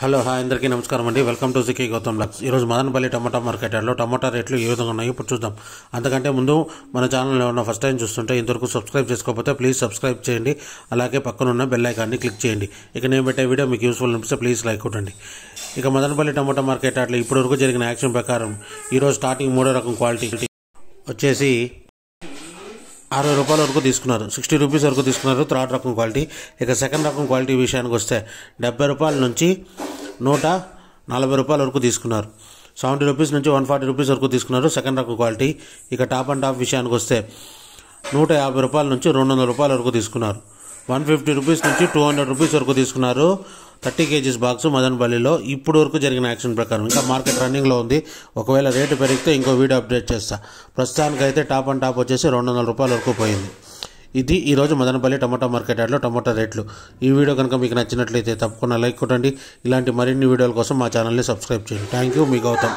hello hi అందరికీ నమస్కారం అండి వెల్కమ్ టు సికి గౌతమ్ లక్స్ ఈరోజు మదనపల్లి టమాటా మార్కెట్లో టమాటా రేట్లు ఏ విధంగా ఉన్నాయో ఇప్పుడు చూద్దాం అంతకంటే ముందు మన ఛానల్లో ఉన్న ఫస్ట్ టైం చూస్తుంటే ఇంతవరకు సబ్స్క్రైబ్ చేసుకోకపోతే ప్లీజ్ సబ్స్క్రైబ్ చేయండి అలాగే పక్కనున్న బెల్ ఐకాన్ని క్లిక్ చేయండి ఇక నేను పెట్టే వీడియో మీకు యూస్ఫుల్ అనిపిస్తే ప్లీజ్ లైక్ కొట్టండి ఇక మదనపల్లి టమాటా మార్కెట్ అట్లా ఇప్పటివరకు జరిగిన యాక్షన్ ప్రకారం ఈరోజు స్టార్టింగ్ మూడో రకం క్వాలిటీ వచ్చేసి అరవై రూపాయల వరకు తీసుకున్నారు సిక్స్టీ రూపీస్ వరకు తీసుకున్నారు థర్డ్ రకం క్వాలిటీ ఇక సెకండ్ రకం క్వాలిటీ విషయానికి వస్తే డెబ్బై రూపాయల నుంచి నూట నలభై రూపాయల వరకు తీసుకున్నారు సెవెంటీ రూపీస్ నుంచి వన్ ఫార్టీ రూపీస్ వరకు తీసుకున్నారు సెకండ్ రకం క్వాలిటీ ఇక టాప్ అండ్ టాప్ విషయానికి వస్తే నూట యాభై రూపాయల నుంచి రెండు వందల రూపాయల వరకు తీసుకున్నారు వన్ ఫిఫ్టీ రూపీస్ నుంచి టూ హండ్రెడ్ రూపీస్ వరకు తీసుకున్నారు థర్టీ కేజీస్ బాక్స్ మదనపల్లిలో ఇప్పుడు వరకు జరిగిన యాక్షన్ ప్రకారం ఇంకా మార్కెట్ రన్నింగ్లో ఉంది ఒకవేళ రేటు పెరిగితే ఇంకో వీడియో అప్డేట్ చేస్తా ప్రస్తుతానికి అయితే టాప్ అండ్ టాప్ వచ్చేసి రెండు వందల రూపాయల వరకు పోయింది ఇది ఈరోజు మదనపల్లి టమాటా మార్కెట్ యాడ్లో టమాటా రేట్లు ఈ వీడియో కనుక మీకు నచ్చినట్లయితే తప్పకుండా లైక్ కొట్టండి ఇలాంటి మరిన్ని వీడియోల కోసం మా ఛానల్ని సబ్స్క్రైబ్ చేయండి థ్యాంక్ యూ మీ గౌతమ్